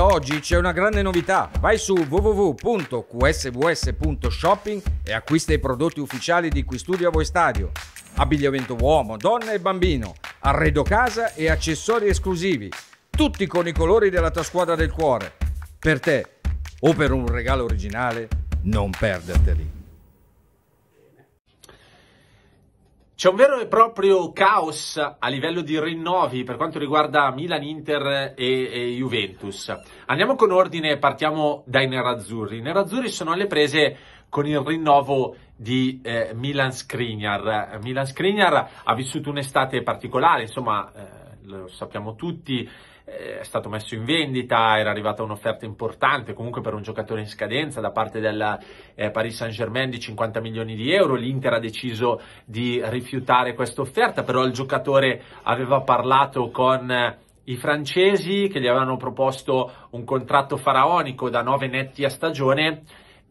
da oggi c'è una grande novità. Vai su www.qsws.shopping e acquista i prodotti ufficiali di Qui Studio a Voi Stadio. Abbigliamento uomo, donna e bambino, arredo casa e accessori esclusivi, tutti con i colori della tua squadra del cuore. Per te o per un regalo originale, non perderteli. C'è un vero e proprio caos a livello di rinnovi per quanto riguarda Milan, Inter e, e Juventus. Andiamo con ordine, partiamo dai nerazzurri. I nerazzurri sono alle prese con il rinnovo di eh, Milan Skriniar. Milan Skriniar ha vissuto un'estate particolare, insomma, eh, lo sappiamo tutti, è stato messo in vendita, era arrivata un'offerta importante comunque per un giocatore in scadenza da parte del eh, Paris Saint-Germain di 50 milioni di euro, l'Inter ha deciso di rifiutare questa offerta, però il giocatore aveva parlato con eh, i francesi che gli avevano proposto un contratto faraonico da 9 netti a stagione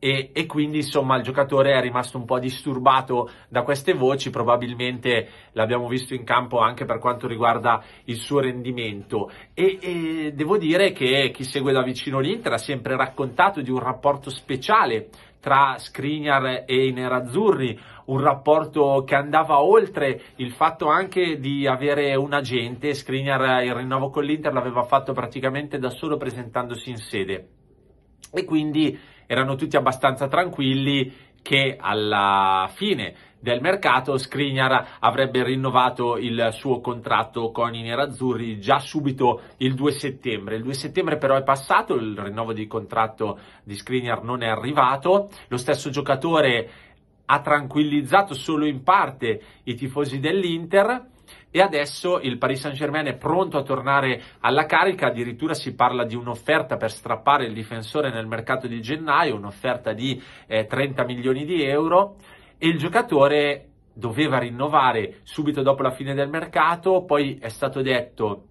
e, e, quindi insomma il giocatore è rimasto un po' disturbato da queste voci, probabilmente l'abbiamo visto in campo anche per quanto riguarda il suo rendimento e, e devo dire che chi segue da vicino l'Inter ha sempre raccontato di un rapporto speciale tra Skriniar e i nerazzurri, un rapporto che andava oltre il fatto anche di avere un agente, Skriniar il rinnovo con l'Inter l'aveva fatto praticamente da solo presentandosi in sede e quindi erano tutti abbastanza tranquilli che alla fine del mercato Skriniar avrebbe rinnovato il suo contratto con i nerazzurri già subito il 2 settembre. Il 2 settembre però è passato, il rinnovo di contratto di Skriniar non è arrivato, lo stesso giocatore ha tranquillizzato solo in parte i tifosi dell'Inter e adesso il Paris Saint-Germain è pronto a tornare alla carica, addirittura si parla di un'offerta per strappare il difensore nel mercato di gennaio, un'offerta di eh, 30 milioni di euro e il giocatore doveva rinnovare subito dopo la fine del mercato, poi è stato detto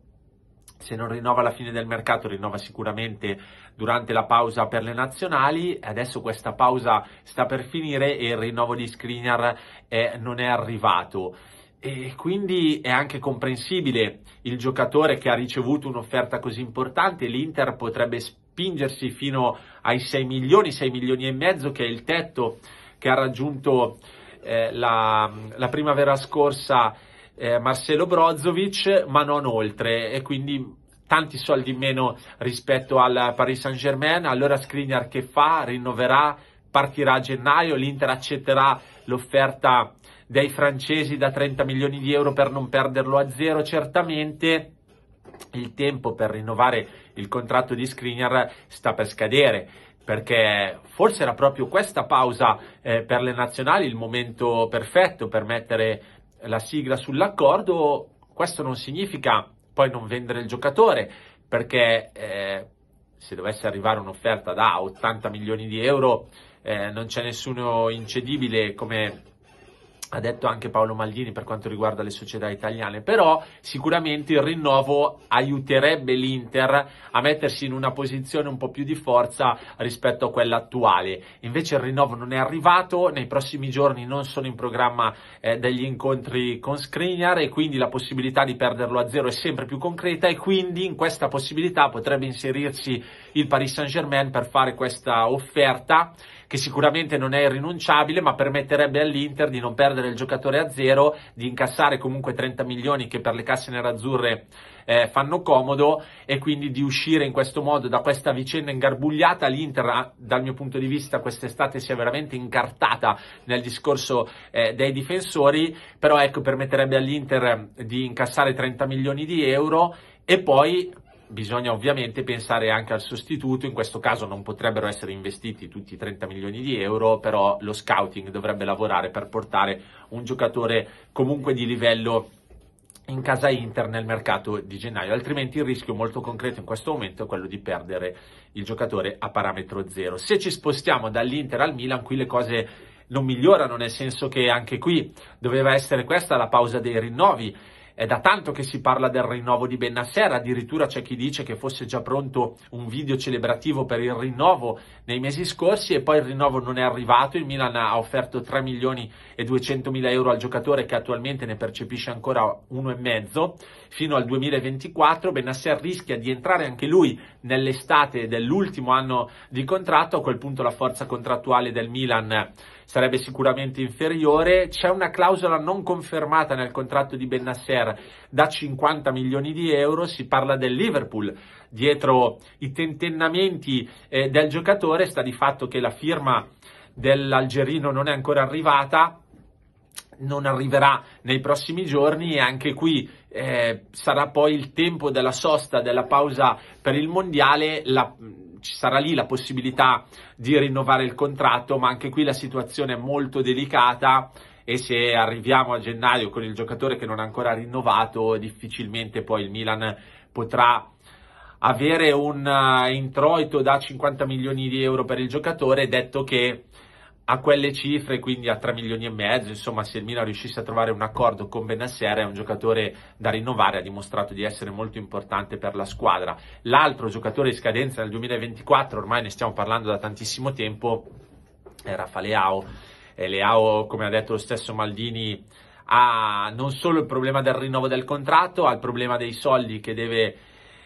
se non rinnova alla fine del mercato, rinnova sicuramente durante la pausa per le nazionali. Adesso questa pausa sta per finire e il rinnovo di Skriniar eh, non è arrivato. E quindi è anche comprensibile il giocatore che ha ricevuto un'offerta così importante. L'Inter potrebbe spingersi fino ai 6 milioni, 6 milioni e mezzo, che è il tetto che ha raggiunto eh, la, la primavera scorsa eh, Marcelo Brozovic, ma non oltre, e quindi tanti soldi in meno rispetto al Paris Saint Germain. Allora Skriniar che fa? Rinnoverà, partirà a gennaio, l'Inter accetterà l'offerta dei francesi da 30 milioni di euro per non perderlo a zero, certamente il tempo per rinnovare il contratto di Skriniar sta per scadere perché forse era proprio questa pausa eh, per le nazionali il momento perfetto per mettere la sigla sull'accordo, questo non significa poi non vendere il giocatore, perché eh, se dovesse arrivare un'offerta da 80 milioni di euro eh, non c'è nessuno incedibile come ha detto anche Paolo Maldini per quanto riguarda le società italiane, però sicuramente il rinnovo aiuterebbe l'Inter a mettersi in una posizione un po' più di forza rispetto a quella attuale. Invece il rinnovo non è arrivato, nei prossimi giorni non sono in programma eh, degli incontri con Skriniar e quindi la possibilità di perderlo a zero è sempre più concreta e quindi in questa possibilità potrebbe inserirsi il Paris Saint-Germain per fare questa offerta che sicuramente non è irrinunciabile, ma permetterebbe all'Inter di non perdere il giocatore a zero, di incassare comunque 30 milioni che per le casse nerazzurre eh, fanno comodo e quindi di uscire in questo modo da questa vicenda ingarbugliata. L'Inter, dal mio punto di vista, quest'estate si è veramente incartata nel discorso eh, dei difensori, però ecco, permetterebbe all'Inter di incassare 30 milioni di euro e poi bisogna ovviamente pensare anche al sostituto, in questo caso non potrebbero essere investiti tutti i 30 milioni di euro, però lo scouting dovrebbe lavorare per portare un giocatore comunque di livello in casa Inter nel mercato di gennaio, altrimenti il rischio molto concreto in questo momento è quello di perdere il giocatore a parametro zero. Se ci spostiamo dall'Inter al Milan, qui le cose non migliorano, nel senso che anche qui doveva essere questa la pausa dei rinnovi è da tanto che si parla del rinnovo di Bennasser, addirittura c'è chi dice che fosse già pronto un video celebrativo per il rinnovo nei mesi scorsi e poi il rinnovo non è arrivato, il Milan ha offerto 3 milioni e 200 mila euro al giocatore che attualmente ne percepisce ancora uno e mezzo fino al 2024, Bennasser rischia di entrare anche lui nell'estate dell'ultimo anno di contratto, a quel punto la forza contrattuale del Milan sarebbe sicuramente inferiore. C'è una clausola non confermata nel contratto di Bennasser da 50 milioni di euro, si parla del Liverpool. Dietro i tentennamenti eh, del giocatore sta di fatto che la firma dell'Algerino non è ancora arrivata, non arriverà nei prossimi giorni e anche qui eh, sarà poi il tempo della sosta, della pausa per il mondiale, la, ci sarà lì la possibilità di rinnovare il contratto, ma anche qui la situazione è molto delicata e se arriviamo a gennaio con il giocatore che non ha ancora rinnovato, difficilmente poi il Milan potrà avere un eh, introito da 50 milioni di euro per il giocatore, detto che a quelle cifre, quindi a 3 milioni e mezzo, insomma, se il Milan riuscisse a trovare un accordo con Benasser è un giocatore da rinnovare, ha dimostrato di essere molto importante per la squadra. L'altro giocatore in scadenza nel 2024, ormai ne stiamo parlando da tantissimo tempo, è Rafa Leao. E Leao, come ha detto lo stesso Maldini, ha non solo il problema del rinnovo del contratto, ha il problema dei soldi che deve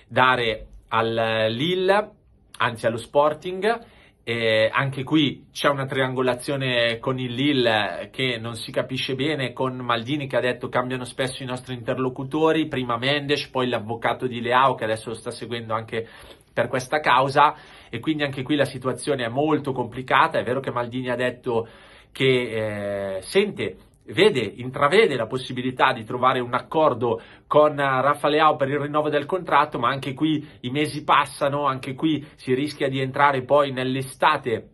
dare al Lille, anzi allo Sporting, e anche qui c'è una triangolazione con il Lille che non si capisce bene, con Maldini che ha detto cambiano spesso i nostri interlocutori, prima Mendes, poi l'avvocato di Leao che adesso lo sta seguendo anche per questa causa e quindi anche qui la situazione è molto complicata, è vero che Maldini ha detto che eh, sente vede, intravede la possibilità di trovare un accordo con eh, Rafa Leao per il rinnovo del contratto, ma anche qui i mesi passano, anche qui si rischia di entrare poi nell'estate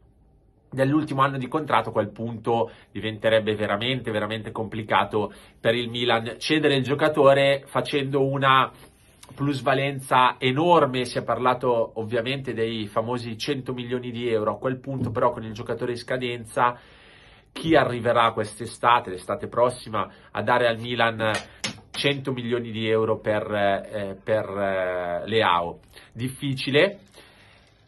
dell'ultimo anno di contratto, a quel punto diventerebbe veramente, veramente complicato per il Milan cedere il giocatore facendo una plusvalenza enorme, si è parlato ovviamente dei famosi 100 milioni di euro, a quel punto però con il giocatore in scadenza chi arriverà quest'estate, l'estate prossima, a dare al Milan 100 milioni di euro per, eh, per eh, Leao. Difficile.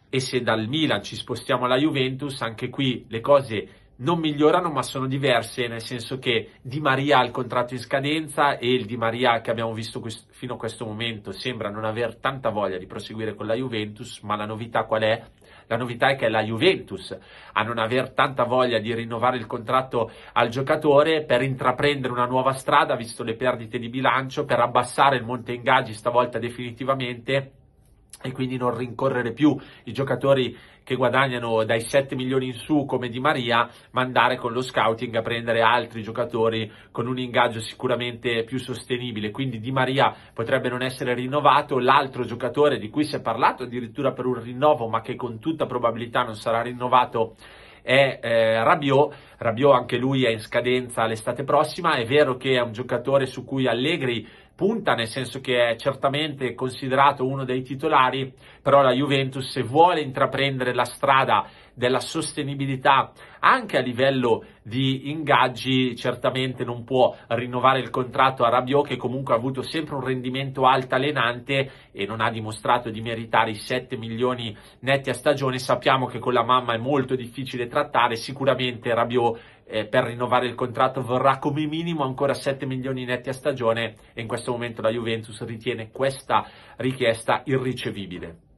E se dal Milan ci spostiamo alla Juventus, anche qui le cose non migliorano ma sono diverse, nel senso che Di Maria ha il contratto in scadenza e il Di Maria che abbiamo visto quest- fino a questo momento sembra non aver tanta voglia di proseguire con la Juventus, ma la novità qual è? La novità è che la Juventus, a non aver tanta voglia di rinnovare il contratto al giocatore per intraprendere una nuova strada, visto le perdite di bilancio, per abbassare il monte ingaggi stavolta definitivamente, e quindi non rincorrere più i giocatori che guadagnano dai 7 milioni in su come Di Maria, ma andare con lo scouting a prendere altri giocatori con un ingaggio sicuramente più sostenibile. Quindi Di Maria potrebbe non essere rinnovato, l'altro giocatore di cui si è parlato addirittura per un rinnovo, ma che con tutta probabilità non sarà rinnovato è eh, Rabiot. Rabiot anche lui è in scadenza l'estate prossima, è vero che è un giocatore su cui Allegri punta, nel senso che è certamente considerato uno dei titolari però la Juventus se vuole intraprendere la strada della sostenibilità anche a livello di ingaggi certamente non può rinnovare il contratto a Rabiot che comunque ha avuto sempre un rendimento altalenante e non ha dimostrato di meritare i 7 milioni netti a stagione sappiamo che con la mamma è molto difficile trattare sicuramente Rabiot eh, per rinnovare il contratto vorrà come minimo ancora 7 milioni netti a stagione e in questo momento la Juventus ritiene questa richiesta irricevibile